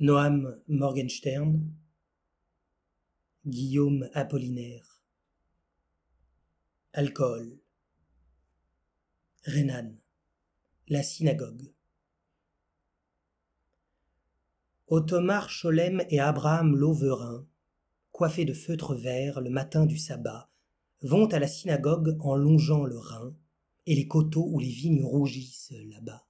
Noam Morgenstern, Guillaume Apollinaire, Alcool, Renan, La synagogue. Ottomar Cholem et Abraham Lauverin, coiffés de feutres vert le matin du sabbat, vont à la synagogue en longeant le Rhin et les coteaux où les vignes rougissent là-bas.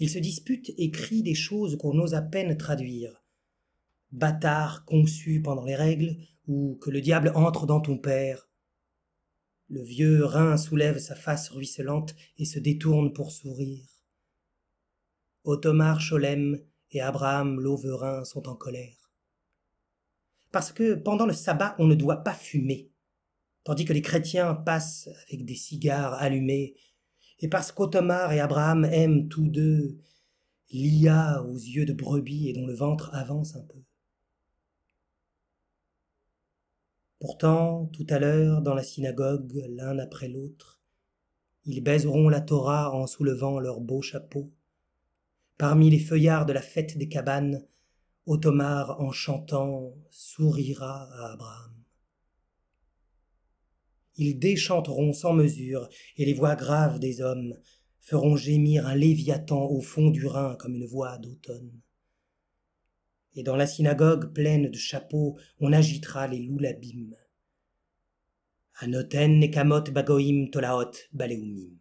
Ils se disputent et crient des choses qu'on ose à peine traduire. Bâtard conçu pendant les règles, ou que le diable entre dans ton père. Le vieux rein soulève sa face ruisselante et se détourne pour sourire. Ottomar Cholem et Abraham Lauverin sont en colère. Parce que pendant le sabbat, on ne doit pas fumer, tandis que les chrétiens passent avec des cigares allumés et parce qu'Ottomar et Abraham aiment tous deux l'IA aux yeux de brebis et dont le ventre avance un peu. Pourtant, tout à l'heure, dans la synagogue, l'un après l'autre, ils baiseront la Torah en soulevant leurs beaux chapeaux. Parmi les feuillards de la fête des cabanes, Ottomar en chantant sourira à Abraham. Ils déchanteront sans mesure, et les voix graves des hommes feront gémir un léviathan au fond du Rhin comme une voix d'automne. Et dans la synagogue pleine de chapeaux, on agitera les loups l'abîme. Anoten bagoim tolaot baleumim.